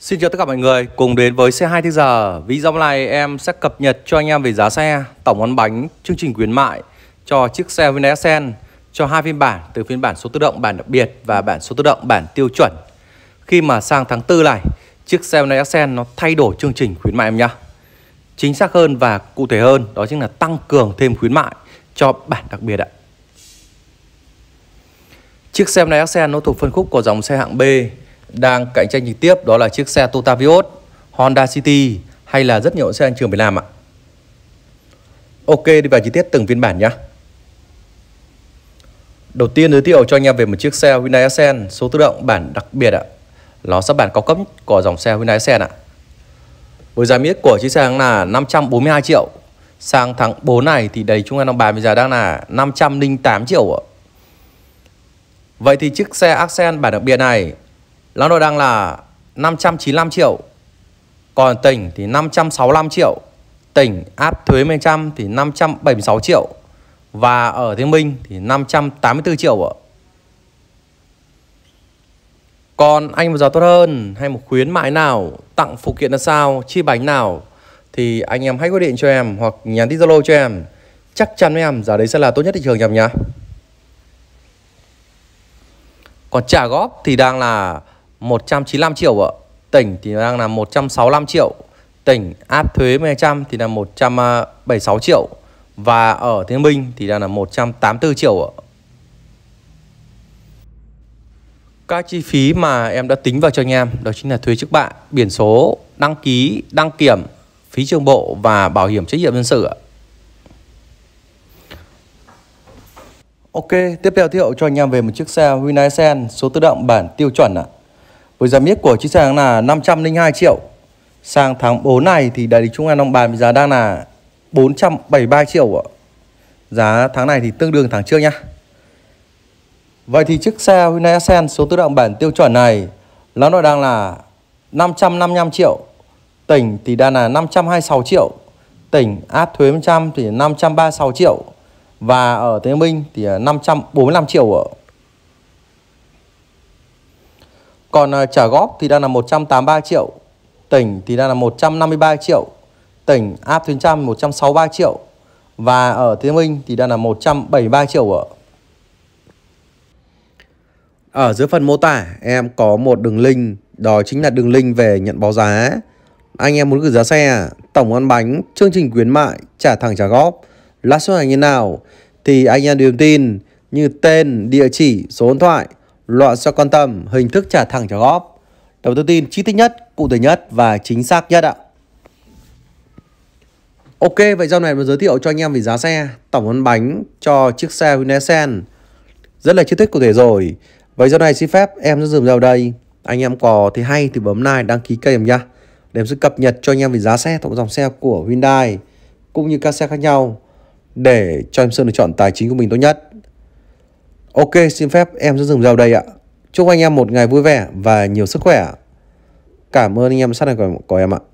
Xin chào tất cả mọi người cùng đến với xe 2 thế giờ Video này em sẽ cập nhật cho anh em về giá xe Tổng ăn bánh, chương trình khuyến mại Cho chiếc xe Vinesen Cho hai phiên bản từ phiên bản số tự động bản đặc biệt Và bản số tự động bản tiêu chuẩn Khi mà sang tháng 4 này Chiếc xe Vinesen nó thay đổi chương trình khuyến mại em nhá Chính xác hơn và cụ thể hơn Đó chính là tăng cường thêm khuyến mại Cho bản đặc biệt ạ Chiếc xe Vinesen nó thuộc phân khúc của dòng xe hạng B đang cạnh tranh trực tiếp đó là chiếc xe Toyota Vios, Honda City hay là rất nhiều xe anh trường Việt Nam ạ. Ok, đi vào chi tiết từng phiên bản nhé. Đầu tiên giới thiệu cho anh em về một chiếc xe Hyundai Accent số tự động bản đặc biệt ạ. Nó sắp bản cao cấp của dòng xe Hyundai Accent ạ. Với giá miết của chiếc xe đang là 542 triệu. Sang tháng 4 này thì đầy chúng em đang bàn bây giờ đang là 508 triệu ạ. Vậy thì chiếc xe Accent bản đặc biệt này Long Đội đang là 595 triệu Còn tỉnh thì 565 triệu Tỉnh áp thuế 100 thì 576 triệu Và ở Thiên Minh thì 584 triệu ạ còn anh một giá tốt hơn hay một khuyến mãi nào, tặng phụ kiện là sao, chi bánh nào thì anh em hãy gọi điện cho em hoặc nhắn tin Zalo cho em. Chắc chắn với em giá đấy sẽ là tốt nhất thị trường nhầm nhá. Còn trả góp thì đang là 195 triệu ạ tỉnh thì đang là 165 triệu tỉnh áp thuế 100 thì là 176 triệu và ở Thiên Minh thì đang là 184 triệu ạ các chi phí mà em đã tính vào cho anh em đó chính là thuế trước bạ biển số đăng ký đăng kiểm phí trường bộ và bảo hiểm trách nhiệm dân sự ạ Ok, tiếp theo thiệu cho anh em về một chiếc xe Hyundai Sen số tự động bản tiêu chuẩn ạ. À. Với giá miết của chiếc xe đang là 502 triệu Sang tháng 4 này thì đại lý Trung An đang bàn với giá đang là 473 triệu ạ Giá tháng này thì tương đương tháng trước nhá Vậy thì chiếc xe Hyundai Accent số tự động bản tiêu chuẩn này Nó nội đang là 555 triệu Tỉnh thì đang là 526 triệu Tỉnh áp thuế 100 thì 536 triệu Và ở Tây Minh thì 545 triệu ạ Còn ờ, trả góp thì đang là 183 triệu Tỉnh thì đang là 153 triệu Tỉnh áp tuyến trăm 163 triệu Và ở Thiên Minh thì đang là 173 triệu ạ Ở dưới phần mô tả em có một đường link Đó chính là đường link về nhận báo giá Anh em muốn gửi giá xe Tổng ăn bánh Chương trình khuyến mại Trả thẳng trả góp lát số là như nào Thì anh em điềm tin Như tên, địa chỉ, số điện thoại loại cho quan tâm, hình thức trả thẳng trả góp. Đầu tư tin chi tiết nhất, cụ thể nhất và chính xác nhất ạ. Ok, vậy dòng này mình giới thiệu cho anh em về giá xe, tổng hơn bánh cho chiếc xe Hyundai Rất là chi tiết cụ thể rồi. Vậy dòng này xin phép em sẽ dừng vào đây. Anh em có thấy hay thì bấm like, đăng ký kênh em nhá. Để em sẽ cập nhật cho anh em về giá xe, tổng dòng xe của Hyundai cũng như các xe khác nhau để cho em Sơn được chọn tài chính của mình tốt nhất. Ok, xin phép em sẽ dừng vào đây ạ. Chúc anh em một ngày vui vẻ và nhiều sức khỏe Cảm ơn anh em sát này của của em ạ.